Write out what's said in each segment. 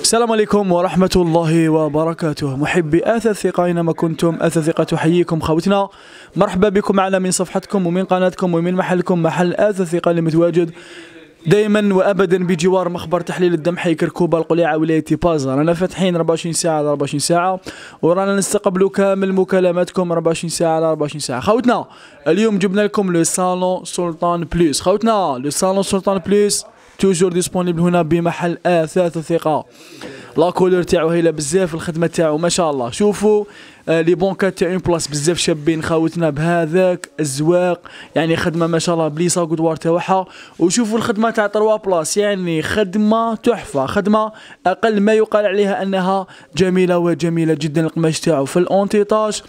السلام عليكم ورحمة الله وبركاته محبي آثى الثقة أينما كنتم آثى الثقة تحييكم خوتنا مرحبا بكم معنا من صفحتكم ومن قناتكم ومن محلكم محل آثى الثقة اللي متواجد دائما وابدا بجوار مخبر تحليل الدم حي كركوبه القليعه ولايه بازا رانا فاتحين 24 ساعه على 24 ساعه ورانا نستقبلوا كامل مكالماتكم 24 ساعه على 24 ساعه خوتنا اليوم جبنا لكم لو سالون سلطان بلوس خوتنا لو سالون سلطان بلوس توجور ديسبونيبل هنا بمحل اثاث ثقه لا كولور تاعو هايله بزاف الخدمه تاعو ما شاء الله شوفوا آه لي بونكات اون بلاص بزاف شابين خاوتنا بهذاك الزواق يعني خدمه ما شاء الله بليسا قدوار تاعها وشوفوا الخدمه تاع تروا بلاص يعني خدمه تحفه خدمه اقل ما يقال عليها انها جميله وجميله جدا القماش تاعو في الاونتيطاج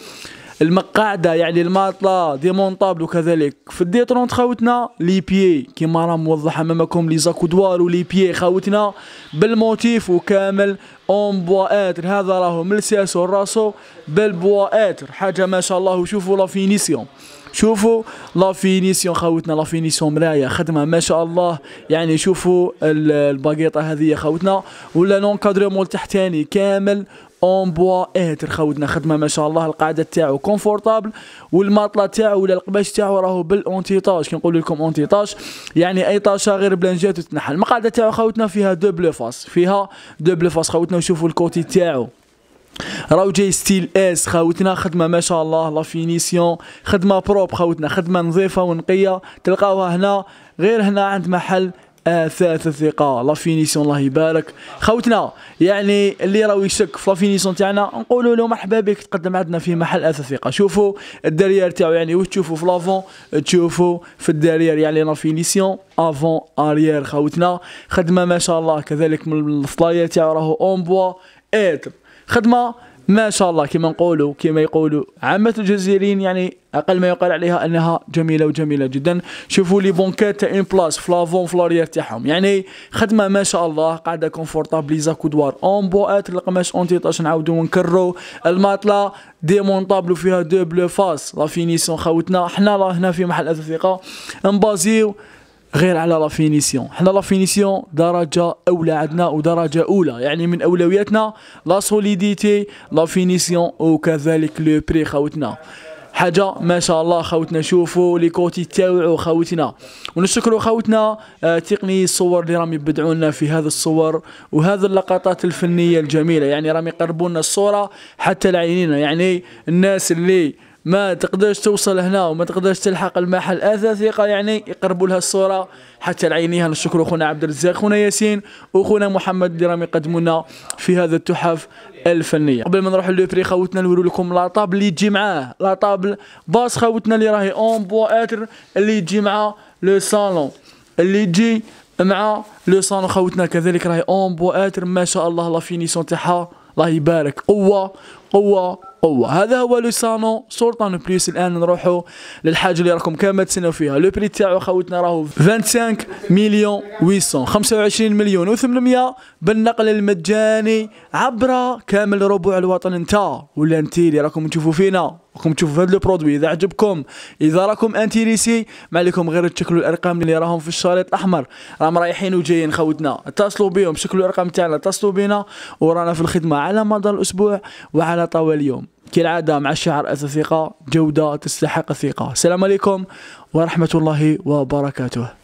المقاعده يعني الماطله دي مونطابل وكذلك في الديترونت خاوتنا لي بيي كيما راه موضح امامكم لي زاكودوار ولي بيي خاوتنا بالموتيف وكامل اون بوا اتر هذا راه من السياسو راسو اتر حاجه ما شاء الله وشوفوا لا فينيسيون شوفوا لا فينيسيون خاوتنا لا فينيسيون مرايه خدمه ما شاء الله يعني شوفوا الباقيطه هذه خاوتنا ولا لونكادرومون تحتاني كامل اون بوا اهتر خاودنا خدمه ما شاء الله القاعده تاعو كونفورتابل والماطله تاعو ولا القباش تاعو راهو بالاونتيطاج كي نقول لكم اونتيطاج يعني اي طاشه غير بلانجات وتنحل المقعده تاعو خاوتنا فيها دوبل فاس فيها دوبل فاس خاوتنا وشوفوا الكوتي تاعو راهو جاي ستيل اس خاوتنا خدمه ما شاء الله لا فينيسيون خدمه بروب خاوتنا خدمه نظيفه ونقيه تلقاوها هنا غير هنا عند محل اثاث الثقه لا فينيسيون الله يبارك خوتنا يعني اللي راه يشك في لافينيسيون فينيسيون تاعنا نقولوا له مرحبا بك تقدم عندنا في محل اثاث الثقه شوفوا الدريير تاعو يعني واش تشوفوا في لافون تشوفوا في الدريير يعني لا فينيسيون افون اريير خوتنا خدمه ما شاء الله كذلك من الصلايه تاعو راهو اون بوا اتر خدمه ما شاء الله كما نقولوا كما يقولوا عامة الجزائريين يعني أقل ما يقال عليها أنها جميلة وجميلة جدا شوفوا لي بونكات تاع اون بلاس فلافون فلوريير تاعهم يعني خدمة ما شاء الله قاعدة كونفورتابل ليزا كودوار اون بوات القماش اون طاش نعاودو ونكرو الماطلة ديمونطابل وفيها دو بلو فاس لا فينيسيون خاوتنا حنا راه هنا في محل أثاث ثقة نبازيو غير على لا فينيسيون حنا لا فينيسيون درجه اولى عندنا ودرجه اولى يعني من اولوياتنا لا سوليديتي لا فينيسيون وكذلك لو بري خوتنا حاجه ما شاء الله خوتنا شوفوا لي كوتي تاوعوا خوتنا ونشكروا خوتنا آه، تقني الصور اللي راهم يبدعوا لنا في هذا الصور وهذه اللقطات الفنيه الجميله يعني راهم يقربوا لنا الصوره حتى لعينينا يعني الناس اللي ما تقدرش توصل هنا وما تقدرش تلحق المحل ثقه يعني يقربوا لها الصوره حتى العينيها نشكروا خونا عبد الرزاق خونا ياسين وخونا محمد اللي راهم يقدمونا في هذا التحف الفنيه قبل ما لو بري خاوتنا نوري لكم لا طابل اللي تجي معاه لا طابل باص خاوتنا اللي راهي اون بوا اتر اللي تجي مع لو صالون اللي تجي مع لو صالون خاوتنا كذلك راهي اون بوا اتر ما شاء الله لا فينيسيون تاعها الله يبارك قوه قوه قوه هذا هو لوسانو سلطان بليس الان نروحوا للحاجه اللي راكم كامل تسناو فيها لو بري تاعو خاوتنا راهو 25 مليون 800 25 مليون و800 بالنقل المجاني عبر كامل الربوع الوطن نتا ولا انت اللي راكم تشوفوا فينا راكم تشوفوا هذا لو برودوي اذا عجبكم اذا راكم انتيريسي ما عليكم غير تشكلوا الارقام اللي راهم في الشريط الاحمر راهم رايحين وجايين خوتنا اتصلوا بهم شكلوا الارقام تاعنا اتصلوا بنا ورانا في الخدمه على مدى الاسبوع وعلى طوال اليوم كالعاده مع الشعر الثقه جوده تستحق الثقه السلام عليكم ورحمه الله وبركاته